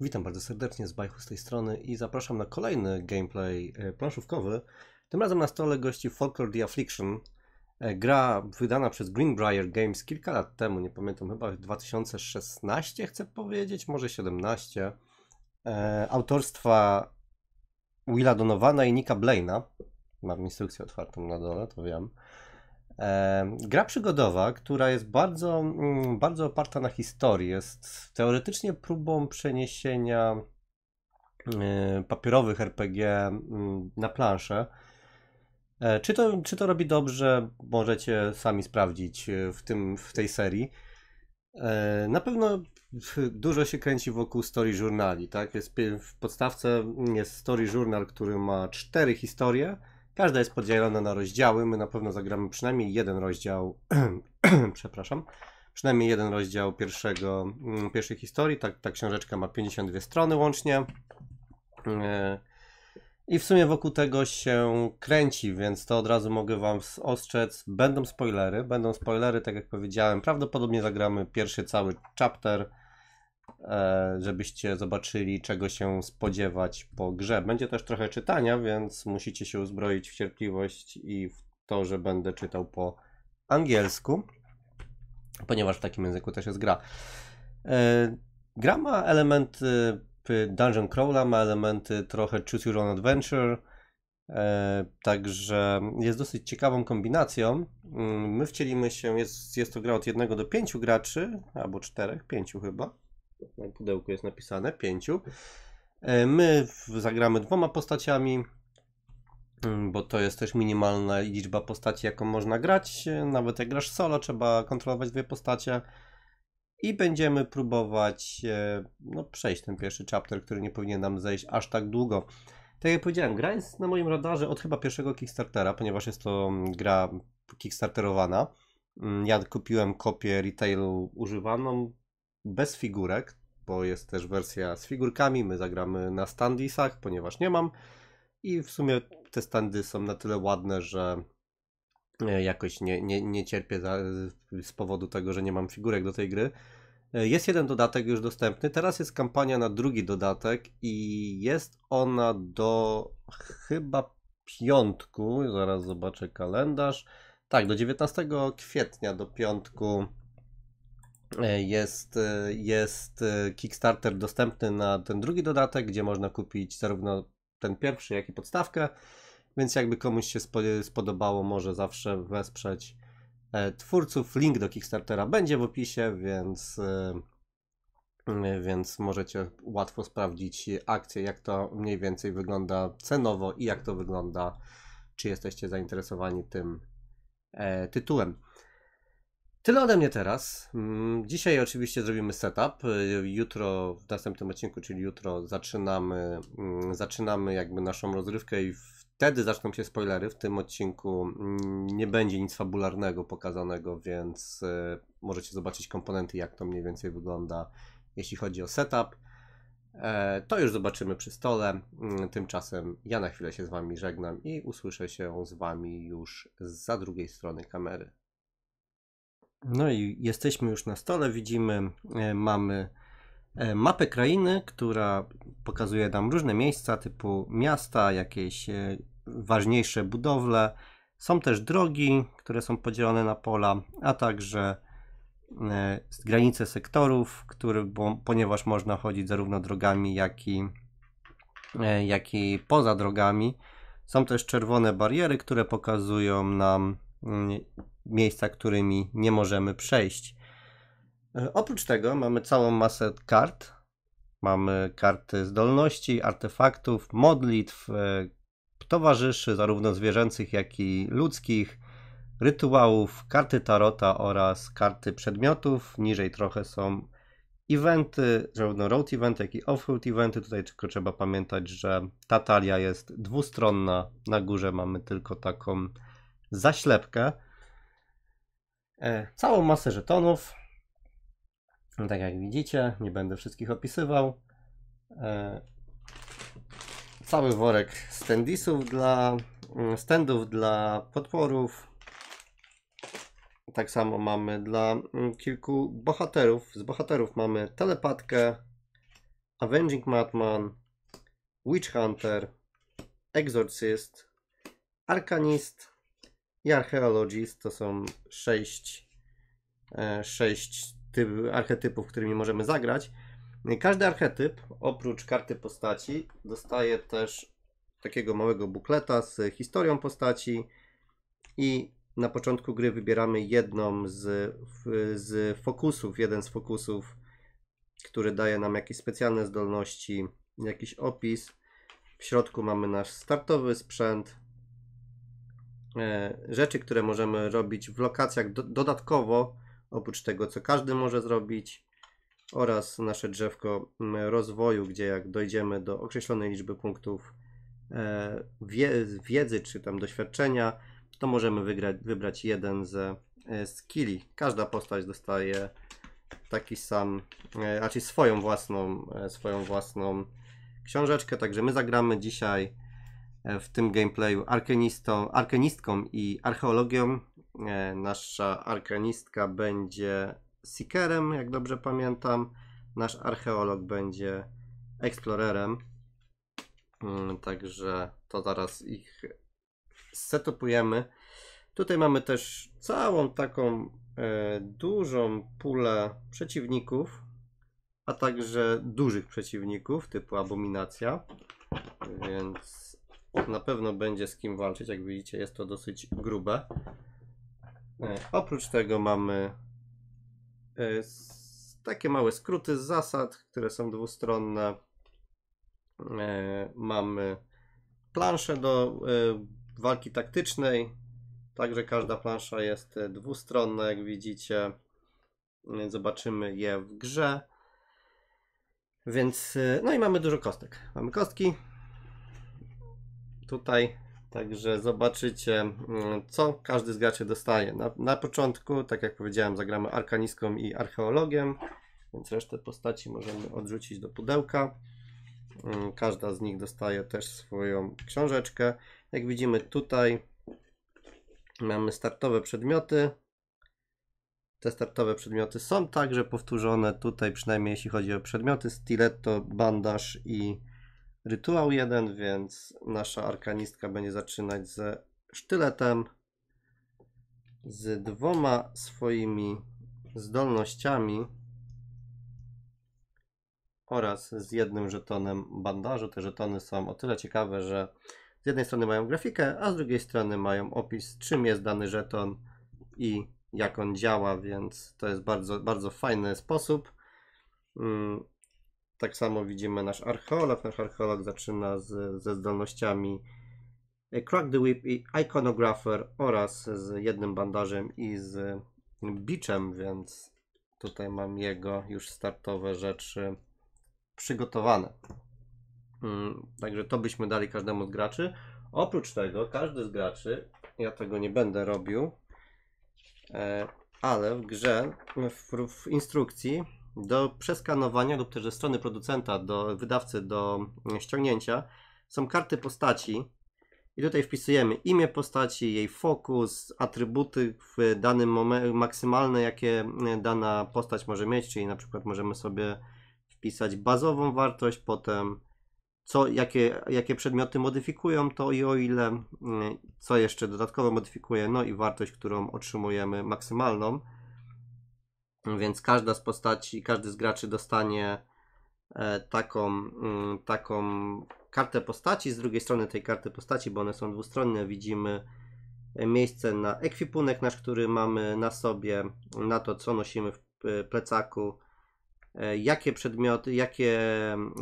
Witam bardzo serdecznie z Bajchu z tej strony i zapraszam na kolejny gameplay e, planszówkowy. Tym razem na stole gości Folklore The Affliction, e, gra wydana przez Greenbrier Games kilka lat temu, nie pamiętam, chyba 2016 chcę powiedzieć, może 17, e, autorstwa Willa Donowana i Nika Blaina. Mam instrukcję otwartą na dole, to wiem. Gra przygodowa, która jest bardzo, mm, bardzo oparta na historii, jest teoretycznie próbą przeniesienia y, papierowych RPG mm, na planszę. E, czy to, czy to robi dobrze, możecie sami sprawdzić y, w, tym, w tej serii. E, na pewno dużo się kręci wokół story journali, tak? Jest, w podstawce jest story journal, który ma cztery historie Każda jest podzielona na rozdziały. My na pewno zagramy przynajmniej jeden rozdział, przepraszam, przynajmniej jeden rozdział pierwszego, mm, pierwszej historii. Ta, ta książeczka ma 52 strony łącznie. E, I w sumie wokół tego się kręci, więc to od razu mogę Wam ostrzec. Będą spoilery, będą spoilery, tak jak powiedziałem. Prawdopodobnie zagramy pierwszy cały chapter E, żebyście zobaczyli, czego się spodziewać po grze. Będzie też trochę czytania, więc musicie się uzbroić w cierpliwość i w to, że będę czytał po angielsku, ponieważ w takim języku też jest gra. E, gra ma elementy dungeon Crawler, ma elementy trochę choose your own adventure, e, Także jest dosyć ciekawą kombinacją. Mm, my wcielimy się, jest, jest to gra od jednego do pięciu graczy, albo czterech, pięciu chyba na pudełku jest napisane, pięciu. E, my zagramy dwoma postaciami, mm, bo to jest też minimalna liczba postaci, jaką można grać. E, nawet jak grasz solo, trzeba kontrolować dwie postacie. I będziemy próbować e, no, przejść ten pierwszy chapter, który nie powinien nam zejść aż tak długo. Tak jak powiedziałem, gra jest na moim radarze od chyba pierwszego Kickstartera, ponieważ jest to mm, gra Kickstarterowana. Mm, ja kupiłem kopię retailu używaną bez figurek, bo jest też wersja z figurkami. My zagramy na standisach, ponieważ nie mam. I w sumie te standy są na tyle ładne, że e, jakoś nie, nie, nie cierpię za, z powodu tego, że nie mam figurek do tej gry. E, jest jeden dodatek już dostępny. Teraz jest kampania na drugi dodatek i jest ona do chyba piątku. Zaraz zobaczę kalendarz. Tak, do 19 kwietnia do piątku E, jest, e, jest e, Kickstarter dostępny na ten drugi dodatek, gdzie można kupić zarówno ten pierwszy, jak i podstawkę. Więc jakby komuś się spodobało, może zawsze wesprzeć twórców. Link do Kickstartera będzie w opisie, więc, więc możecie łatwo sprawdzić akcję, jak to mniej więcej wygląda cenowo i jak to wygląda, czy jesteście zainteresowani tym tytułem. Tyle ode mnie teraz. Mm, dzisiaj oczywiście zrobimy setup. Y, jutro, w następnym odcinku, czyli jutro, zaczynamy, mm, zaczynamy jakby naszą rozrywkę i wtedy zaczną się spoilery. W tym odcinku mm, nie będzie nic fabularnego pokazanego, więc y, możecie zobaczyć komponenty, jak to mniej więcej wygląda, jeśli chodzi o setup. E, to już zobaczymy przy stole. Tymczasem ja na chwilę się z Wami żegnam i usłyszę się z Wami już za drugiej strony kamery. No i jesteśmy już na stole, widzimy, e, mamy e, mapę krainy, która pokazuje nam różne miejsca typu miasta, jakieś e, ważniejsze budowle. Są też drogi, które są podzielone na pola, a także granice sektorów, który, bo, ponieważ można chodzić zarówno drogami, jak i, jak i poza drogami. Są też czerwone bariery, które pokazują nam miejsca, którymi nie możemy przejść. E, oprócz tego mamy całą masę kart. Mamy karty zdolności, artefaktów, modlitw, e, towarzyszy, zarówno zwierzęcych, jak i ludzkich, rytuałów, karty tarota oraz karty przedmiotów. Niżej trochę są eventy, zarówno road event, jak i off-road eventy. Tutaj tylko trzeba pamiętać, że ta talia jest dwustronna. Na górze mamy tylko taką zaślepkę, e, całą masę żetonów. No tak jak widzicie, nie będę wszystkich opisywał. E, cały worek standisów dla mm, standów dla podporów, Tak samo mamy dla mm, kilku bohaterów. Z bohaterów mamy telepatkę, Avenging Madman, Witch Hunter, Exorcist, Arkanist, i archeologist to są sześć, e, sześć typ, archetypów, którymi możemy zagrać. Każdy archetyp, oprócz karty postaci, dostaje też takiego małego bukleta z historią postaci i na początku gry wybieramy jedną z, z fokusów, jeden z fokusów, który daje nam jakieś specjalne zdolności, jakiś opis. W środku mamy nasz startowy sprzęt, E, rzeczy, które możemy robić w lokacjach do, dodatkowo, oprócz tego, co każdy może zrobić, oraz nasze drzewko rozwoju, gdzie jak dojdziemy do określonej liczby punktów e, wiedzy czy tam doświadczenia, to możemy wygrać, wybrać jeden ze e, skilli. Każda postać dostaje taki sam, raczej swoją własną, swoją własną książeczkę, także my zagramy dzisiaj E, w tym gameplayu arkanistą, arkanistką i archeologią. E, nasza arkanistka będzie seekerem, jak dobrze pamiętam. Nasz archeolog będzie eksplorerem. Mm, także to zaraz ich setupujemy. Tutaj mamy też całą taką e, dużą pulę przeciwników, a także dużych przeciwników typu abominacja. Więc na pewno będzie z kim walczyć. Jak widzicie, jest to dosyć grube. E, oprócz tego mamy e, takie małe skróty z zasad, które są dwustronne. E, mamy planszę do walki taktycznej. Także każda plansza jest dwustronna, jak widzicie. Zobaczymy je w grze. Więc, no i mamy dużo kostek. Mamy kostki, tutaj. Także zobaczycie, mm, co każdy z graczy dostaje. Na, na początku, tak jak powiedziałem, zagramy arkaniską i archeologiem, więc resztę postaci możemy odrzucić do pudełka. Mm, każda z nich dostaje też swoją książeczkę. Jak widzimy tutaj mamy startowe przedmioty. Te startowe przedmioty są także powtórzone tutaj, przynajmniej jeśli chodzi o przedmioty. Stiletto, bandaż i rytuał jeden, więc nasza arkanistka będzie zaczynać ze sztyletem, z dwoma swoimi zdolnościami oraz z jednym żetonem bandażu. Te żetony są o tyle ciekawe, że z jednej strony mają grafikę, a z drugiej strony mają opis, czym jest dany żeton i jak on działa, więc to jest bardzo, bardzo fajny sposób. Mm, tak samo widzimy nasz archeolog. Nasz archeolog zaczyna z, ze zdolnościami e, Crack the Whip i Iconographer oraz z jednym bandażem i z biczem, więc tutaj mam jego już startowe rzeczy przygotowane. Mm, także to byśmy dali każdemu z graczy. Oprócz tego każdy z graczy, ja tego nie będę robił, e, ale w grze, w, w instrukcji do przeskanowania lub też ze strony producenta do wydawcy do ściągnięcia są karty postaci i tutaj wpisujemy imię postaci, jej fokus, atrybuty w danym momencie, maksymalne jakie dana postać może mieć, czyli na przykład możemy sobie wpisać bazową wartość, potem co, jakie, jakie przedmioty modyfikują to i o ile, co jeszcze dodatkowo modyfikuje, no i wartość, którą otrzymujemy maksymalną. Więc każda z postaci, każdy z graczy dostanie e, taką, mm, taką kartę postaci. Z drugiej strony tej karty postaci, bo one są dwustronne, widzimy e, miejsce na ekwipunek nasz, który mamy na sobie, na to co nosimy w e, plecaku, jakie przedmioty, jakie mm,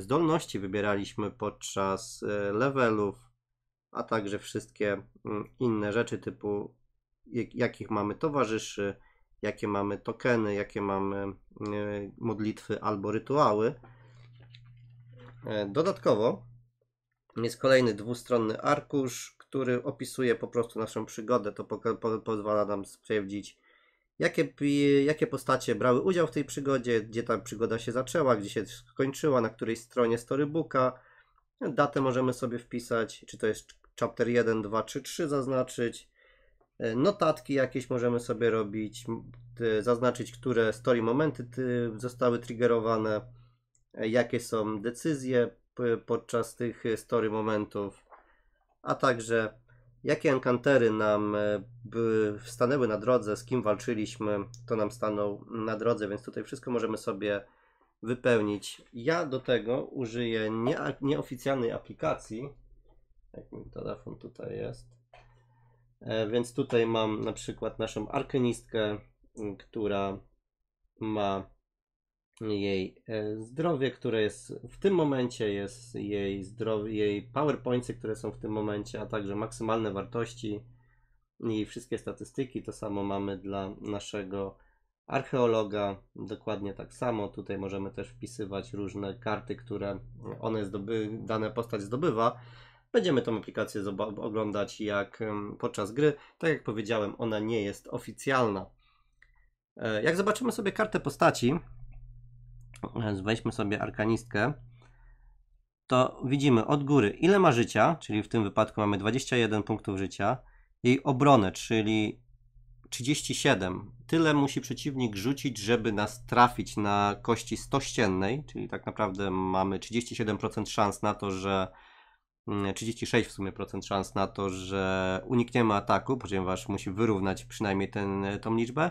zdolności wybieraliśmy podczas levelów, a także wszystkie mm, inne rzeczy typu jakich mamy towarzyszy, jakie mamy tokeny, jakie mamy e, modlitwy albo rytuały. E, dodatkowo jest kolejny dwustronny arkusz, który opisuje po prostu naszą przygodę. To pozwala nam sprawdzić, jakie, jakie postacie brały udział w tej przygodzie, gdzie ta przygoda się zaczęła, gdzie się skończyła, na której stronie storybooka. Datę możemy sobie wpisać, czy to jest chapter 1, 2 czy 3 zaznaczyć. E, notatki jakieś możemy sobie robić, zaznaczyć, które story momenty zostały triggerowane, e, jakie są decyzje podczas tych e, story momentów, a także jakie enkantery nam stanęły na drodze, z kim walczyliśmy, to nam stanął na drodze, więc tutaj wszystko możemy sobie wypełnić. Ja do tego użyję nie, nieoficjalnej aplikacji. Jak mi telefon tutaj jest E, więc tutaj mam na przykład naszą arkanistkę, która ma jej e, zdrowie, które jest w tym momencie, jest jej zdrowie, jej powerpointsy, które są w tym momencie, a także maksymalne wartości i wszystkie statystyki. To samo mamy dla naszego archeologa, dokładnie tak samo. Tutaj możemy też wpisywać różne karty, które one zdoby, dana postać zdobywa. Będziemy tą aplikację oglądać jak podczas gry. Tak jak powiedziałem, ona nie jest oficjalna. E, jak zobaczymy sobie kartę postaci, e, weźmy sobie arkanistkę, to widzimy od góry ile ma życia, czyli w tym wypadku mamy 21 punktów życia, jej obronę, czyli 37. Tyle musi przeciwnik rzucić, żeby nas trafić na kości 100 ściennej, czyli tak naprawdę mamy 37% szans na to, że 36 mm, w sumie procent szans na to, że unikniemy ataku, ponieważ musi wyrównać przynajmniej ten, e, tą liczbę.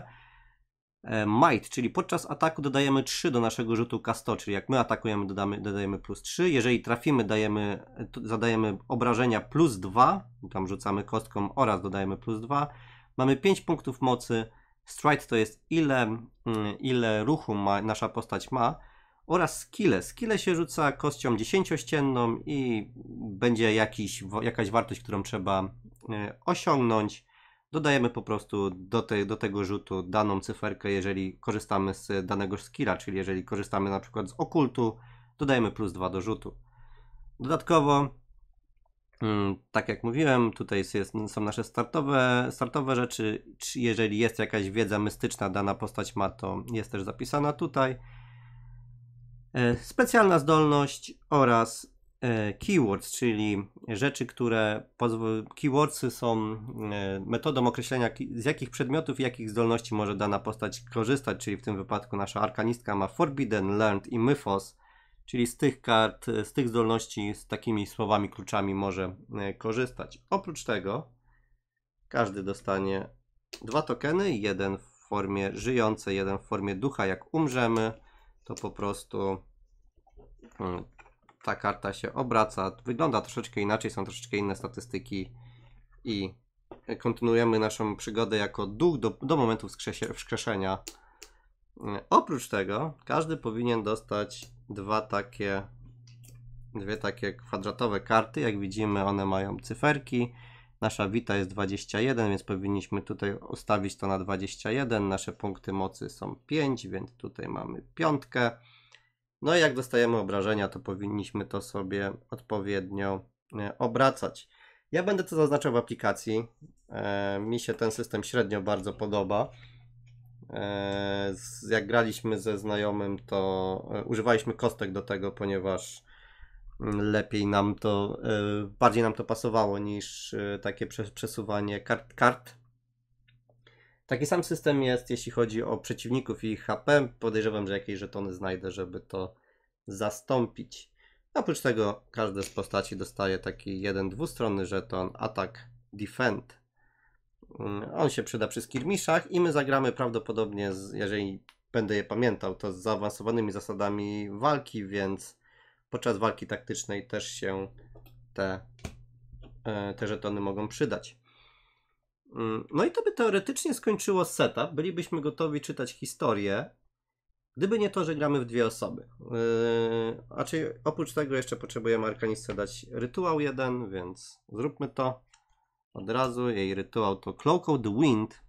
E, might, czyli podczas ataku dodajemy 3 do naszego rzutu K100, czyli jak my atakujemy dodamy, dodajemy plus 3, jeżeli trafimy dajemy, e, zadajemy obrażenia plus 2, tam rzucamy kostką oraz dodajemy plus 2, mamy 5 punktów mocy, stride to jest ile, mm, ile ruchu ma, nasza postać ma, oraz skille. Skille się rzuca kością dziesięciościenną i będzie jakiś, jakaś wartość, którą trzeba e, osiągnąć. Dodajemy po prostu do, te, do tego rzutu daną cyferkę, jeżeli korzystamy z danego skilla, czyli jeżeli korzystamy na przykład z okultu, dodajemy plus 2 do rzutu. Dodatkowo, mm, tak jak mówiłem, tutaj jest, są nasze startowe, startowe rzeczy. Jeżeli jest jakaś wiedza mystyczna, dana postać ma, to jest też zapisana tutaj. E, specjalna zdolność oraz e, keywords, czyli rzeczy, które keywordsy są e, metodą określenia z jakich przedmiotów i jakich zdolności może dana postać korzystać, czyli w tym wypadku nasza arkanistka ma Forbidden, Learned i Mythos, czyli z tych kart, z tych zdolności, z takimi słowami, kluczami może korzystać. Oprócz tego każdy dostanie dwa tokeny, jeden w formie żyjące, jeden w formie ducha jak umrzemy, to po prostu e, ta karta się obraca. Wygląda troszeczkę inaczej, są troszeczkę inne statystyki i kontynuujemy naszą przygodę jako duch do, do momentu wskrzeszenia. E, oprócz tego każdy powinien dostać dwa takie, dwie takie kwadratowe karty. Jak widzimy one mają cyferki Nasza wita jest 21, więc powinniśmy tutaj ustawić to na 21. Nasze punkty mocy są 5, więc tutaj mamy piątkę. No i jak dostajemy obrażenia, to powinniśmy to sobie odpowiednio e, obracać. Ja będę to zaznaczał w aplikacji. E, mi się ten system średnio bardzo podoba. E, jak graliśmy ze znajomym, to używaliśmy kostek do tego, ponieważ lepiej nam to, e, bardziej nam to pasowało niż e, takie przesuwanie kart. kart. Taki sam system jest, jeśli chodzi o przeciwników i ich HP. Podejrzewam, że jakieś żetony znajdę, żeby to zastąpić. Oprócz tego każdy z postaci dostaje taki jeden dwustronny żeton Attack Defend. Mm, on się przyda przy skirmiszach i my zagramy prawdopodobnie, z, jeżeli będę je pamiętał, to z zaawansowanymi zasadami walki, więc podczas walki taktycznej też się te, e, te żetony mogą przydać. Mm, no i to by teoretycznie skończyło setup. Bylibyśmy gotowi czytać historię, gdyby nie to, że gramy w dwie osoby. Yy, a czyli oprócz tego jeszcze potrzebujemy arkanistce dać rytuał jeden, więc zróbmy to od razu. Jej rytuał to Cloak of the Wind.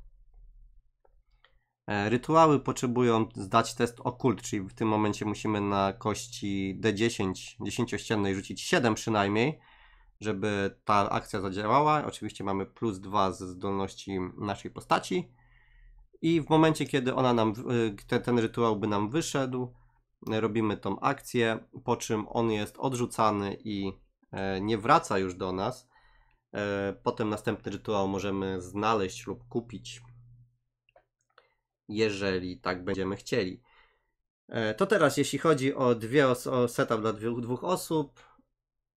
E, rytuały potrzebują zdać test okult, czyli w tym momencie musimy na kości D10, dziesięciościennej rzucić 7 przynajmniej, żeby ta akcja zadziałała. Oczywiście mamy plus 2 ze zdolności naszej postaci. I w momencie, kiedy ona nam, y, ten, ten rytuał by nam wyszedł, robimy tą akcję, po czym on jest odrzucany i e, nie wraca już do nas. E, potem następny rytuał możemy znaleźć lub kupić jeżeli tak będziemy chcieli. E, to teraz, jeśli chodzi o, dwie o setup dla dwóch, dwóch osób,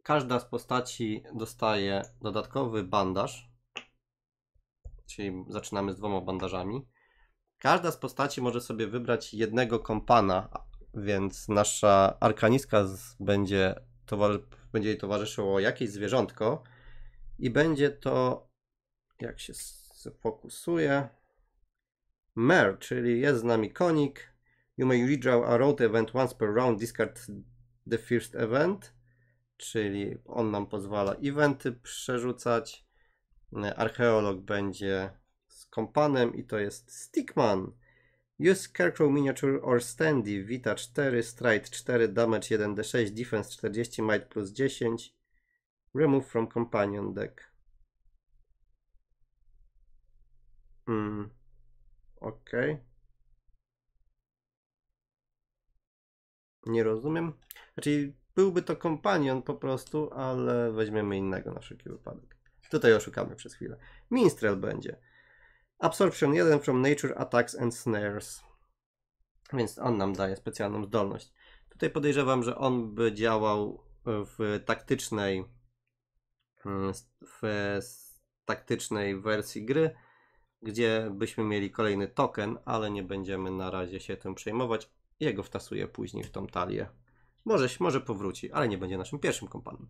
każda z postaci dostaje dodatkowy bandaż, czyli zaczynamy z dwoma bandażami. Każda z postaci może sobie wybrać jednego kompana, więc nasza Arkaniska będzie, będzie jej towarzyszyło jakieś zwierzątko i będzie to, jak się fokusuje, mare, czyli jest z nami konik. You may redraw a road event once per round, discard the first event, czyli on nam pozwala eventy przerzucać. Archeolog będzie z kompanem i to jest Stickman. Use Scarecrow Miniature or Standy. Vita 4, Stride 4, Damage 1d6, Defense 40, Might plus 10. Remove from Companion deck. Mm. Ok. Nie rozumiem. Znaczy, byłby to kompanion po prostu, ale weźmiemy innego na wszelki wypadek. Tutaj oszukamy przez chwilę. Minstrel będzie. Absorption 1 from Nature Attacks and Snares. Więc on nam daje specjalną zdolność. Tutaj podejrzewam, że on by działał w taktycznej mm, w taktycznej wersji gry, gdzie byśmy mieli kolejny token, ale nie będziemy na razie się tym przejmować. Jego wtasuję później w tą talię. Może, może powróci, ale nie będzie naszym pierwszym kompanem.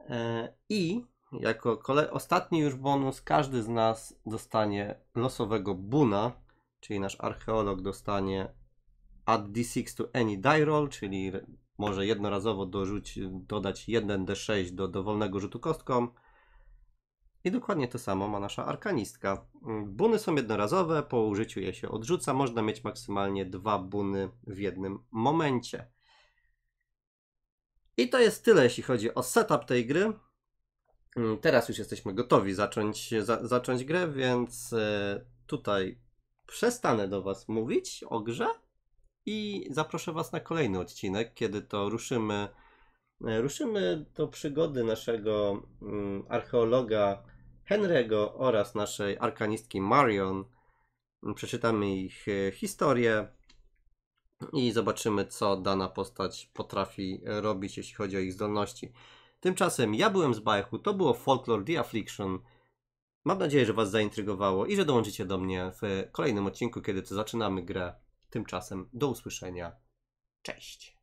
E, I jako kole- ostatni już bonus każdy z nas dostanie losowego buna, czyli nasz archeolog dostanie add d6 to any die roll, czyli może jednorazowo dorzuć, dodać 1d6 do dowolnego rzutu kostką i dokładnie to samo ma nasza arkanistka. Mm, buny są jednorazowe, po użyciu je się odrzuca. Można mieć maksymalnie dwa buny w jednym momencie. I to jest tyle, jeśli chodzi o setup tej gry. Mm, teraz już jesteśmy gotowi zacząć, za, zacząć grę, więc e, tutaj przestanę do Was mówić o grze i zaproszę Was na kolejny odcinek, kiedy to ruszymy. E, ruszymy do przygody naszego mm, archeologa Henry'ego oraz naszej arkanistki Marion. Przeczytamy ich e, historię i zobaczymy, co dana postać potrafi robić, jeśli chodzi o ich zdolności. Tymczasem ja byłem z Bajchu, to było Folklore The Affliction. Mam nadzieję, że Was zaintrygowało i że dołączycie do mnie w kolejnym odcinku, kiedy to zaczynamy grę. Tymczasem do usłyszenia. Cześć!